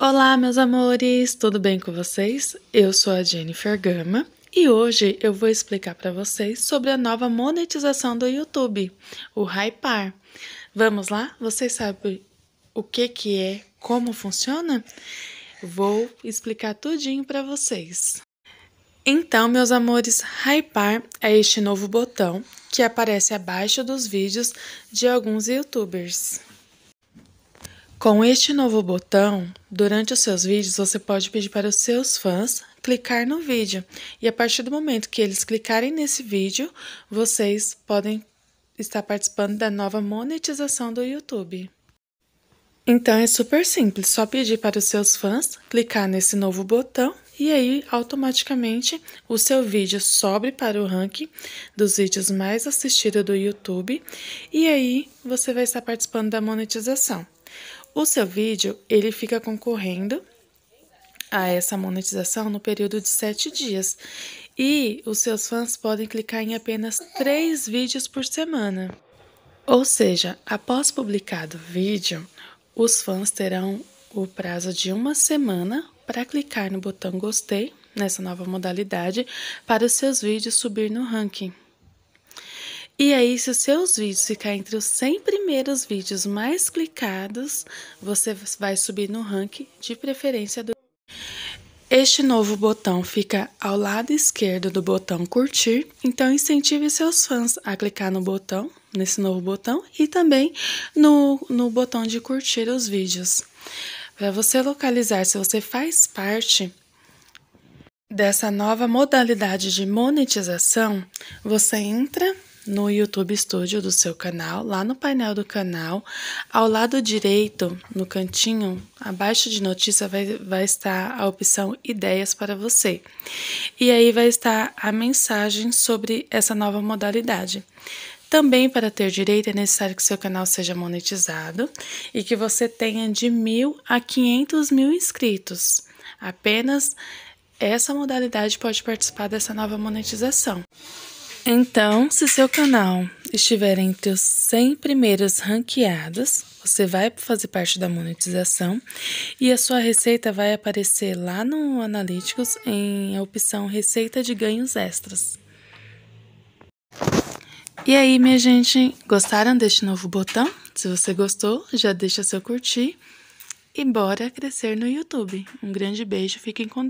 Olá, meus amores, tudo bem com vocês? Eu sou a Jennifer Gama e hoje eu vou explicar para vocês sobre a nova monetização do YouTube, o Hypar. Vamos lá? Vocês sabem o que, que é, como funciona? Vou explicar tudinho para vocês. Então, meus amores, Hypar é este novo botão que aparece abaixo dos vídeos de alguns youtubers. Com este novo botão, durante os seus vídeos, você pode pedir para os seus fãs clicar no vídeo. E a partir do momento que eles clicarem nesse vídeo, vocês podem estar participando da nova monetização do YouTube. Então é super simples, só pedir para os seus fãs clicar nesse novo botão e aí automaticamente o seu vídeo sobe para o ranking dos vídeos mais assistidos do YouTube e aí você vai estar participando da monetização. O seu vídeo ele fica concorrendo a essa monetização no período de sete dias e os seus fãs podem clicar em apenas três vídeos por semana. Ou seja, após publicado o vídeo, os fãs terão o prazo de uma semana para clicar no botão gostei nessa nova modalidade para os seus vídeos subir no ranking. E aí, se os seus vídeos ficarem entre os 100 primeiros vídeos mais clicados, você vai subir no ranking de preferência do... Este novo botão fica ao lado esquerdo do botão curtir, então incentive seus fãs a clicar no botão, nesse novo botão, e também no, no botão de curtir os vídeos. Para você localizar se você faz parte dessa nova modalidade de monetização, você entra no YouTube Studio do seu canal, lá no painel do canal, ao lado direito, no cantinho, abaixo de notícia, vai, vai estar a opção Ideias para você. E aí vai estar a mensagem sobre essa nova modalidade. Também, para ter direito, é necessário que seu canal seja monetizado e que você tenha de mil a 500 mil inscritos. Apenas essa modalidade pode participar dessa nova monetização. Então, se seu canal estiver entre os 100 primeiros ranqueados, você vai fazer parte da monetização e a sua receita vai aparecer lá no Analytics em a opção Receita de Ganhos Extras. E aí, minha gente, gostaram deste novo botão? Se você gostou, já deixa seu curtir e bora crescer no YouTube. Um grande beijo, fiquem com Deus!